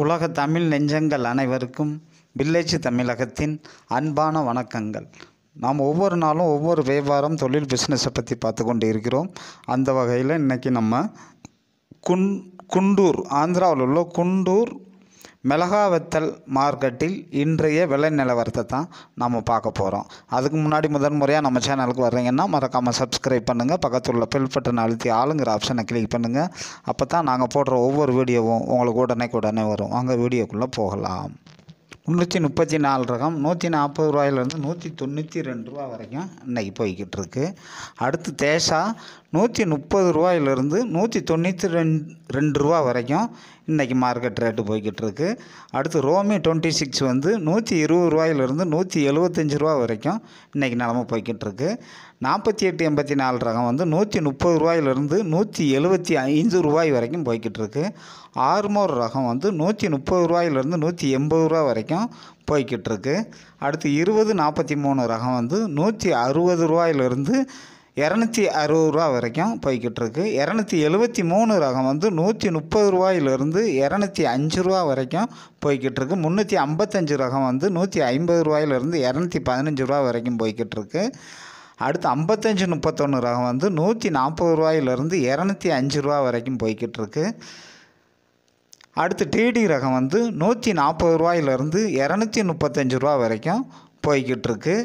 உலக தமிழ் நெஞ்சங்கள் அனைவருக்கும் வில்லேஜ் தமிழகத்தின் அன்பான வணக்கங்கள் நாம் ஒவ்வொரு நாளும் ஒவ்வொரு வியாபாரம் தொழில் பிஸ்னஸை பற்றி பார்த்து கொண்டு இருக்கிறோம் அந்த வகையில் இன்றைக்கி நம்ம குன் குண்டூர் ஆந்திராவில் உள்ள குண்டூர் மிளகாவத்தல் மார்க்கெட்டில் இன்றைய விலை நிலவரத்தை தான் நம்ம பார்க்க போகிறோம் அதுக்கு முன்னாடி முதன் முறையாக நம்ம சேனலுக்கு வர்றீங்கன்னா மறக்காமல் சப்ஸ்கிரைப் பண்ணுங்கள் பக்கத்தில் உள்ள பில் பட்டன் அழுத்தி ஆளுங்கிற ஆப்ஷனை கிளிக் பண்ணுங்கள் அப்போ தான் நாங்கள் போடுற ஒவ்வொரு வீடியோவும் உங்களுக்கு உடனே உடனே வரும் அங்கே வீடியோக்குள்ளே போகலாம் முந்நூற்றி முப்பத்தி நாலு ரகம் நூற்றி நாற்பது ரூபாயிலேருந்து நூற்றி தொண்ணூற்றி ரெண்டு ரூபா வரைக்கும் இன்றைக்கி போய்கிட்டு இருக்கு அடுத்து தேஷா நூற்றி முப்பது ரூபாயிலேருந்து நூற்றி தொண்ணூற்றி ரெண்டு ரெண்டு ரூபா வரைக்கும் இன்றைக்கி மார்க்கெட் ரேட்டு போய்கிட்டு இருக்கு அடுத்து ரோமி டுவெண்ட்டி சிக்ஸ் வந்து நூற்றி இருபது ரூபாயிலிருந்து நூற்றி எழுபத்தஞ்சி ரூபா வரைக்கும் இன்றைக்கி நிலமை போய்கிட்டு இருக்கு நாற்பத்தி எட்டு எண்பத்தி நாலு ரகம் வந்து நூற்றி முப்பது ரூபாயிலிருந்து நூற்றி எழுபத்தி ஐந்து ரூபாய் வரைக்கும் போய்கிட்டு இருக்கு ஆர்மோர் ரகம் வந்து நூற்றி முப்பது ரூபாயிலிருந்து நூற்றி எண்பது ரூபா வரைக்கும் போய்கிட்டு இருக்கு அடுத்து இருபது நாற்பத்தி மூணு ரகம் வந்து நூற்றி அறுபது ரூபாயிலிருந்து இரநூத்தி அறுபது ரூபா வரைக்கும் போய்கிட்டு இருக்கு இரநூத்தி எழுபத்தி மூணு ரகம் வந்து நூற்றி முப்பது ரூபாயிலிருந்து இரநூத்தி அஞ்சு ரூபா வரைக்கும் போய்கிட்டு இருக்கு முந்நூற்றி ஐம்பத்தஞ்சு ரகம் வந்து நூற்றி ஐம்பது ரூபாயிலிருந்து இரநூத்தி பதினஞ்சு ரூபா வரைக்கும் போய்கிட்டு இருக்கு அடுத்து ஐம்பத்தஞ்சு முப்பத்தொன்று ரகம் வந்து நூற்றி நாற்பது ரூபாயிலிருந்து இரநூத்தி அஞ்சு ரூபா வரைக்கும் போய்கிட்டு இருக்கு அடுத்து டிடி ரகம் வந்து நூற்றி நாற்பது ரூபாயிலிருந்து இரநூத்தி முப்பத்தஞ்சு ரூபா வரைக்கும் போய்கிட்டு இருக்குது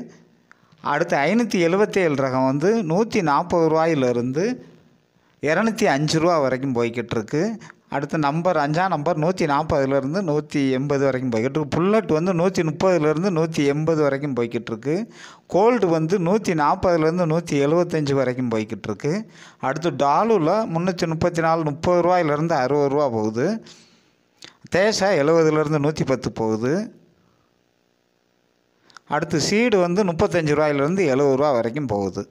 அடுத்து ஐநூற்றி எழுபத்தேழு ரகம் வந்து நூற்றி நாற்பது ரூபாயிலிருந்து இரநூத்தி அஞ்சு ரூபா வரைக்கும் போய்கிட்டு இருக்கு அடுத்து நம்பர் அஞ்சாம் நம்பர் நூற்றி நாற்பதுலேருந்து நூற்றி எண்பது வரைக்கும் போய்கிட்டு இருக்கு புல்லட் வந்து நூற்றி முப்பதுலேருந்து நூற்றி எண்பது வரைக்கும் போய்கிட்டு இருக்கு கோல்டு வந்து நூற்றி நாற்பதுலேருந்து நூற்றி எழுபத்தஞ்சி வரைக்கும் போய்கிட்டு இருக்கு அடுத்து டாலுவில் முந்நூற்றி முப்பத்தி நாலு முப்பது ரூபாயிலேருந்து அறுபது ரூபா போகுது தேசா எழுபதுலேருந்து நூற்றி பத்து போகுது அடுத்து சீடு வந்து முப்பத்தஞ்சு ரூபாயிலேருந்து எழுவது ரூபா வரைக்கும் போகுது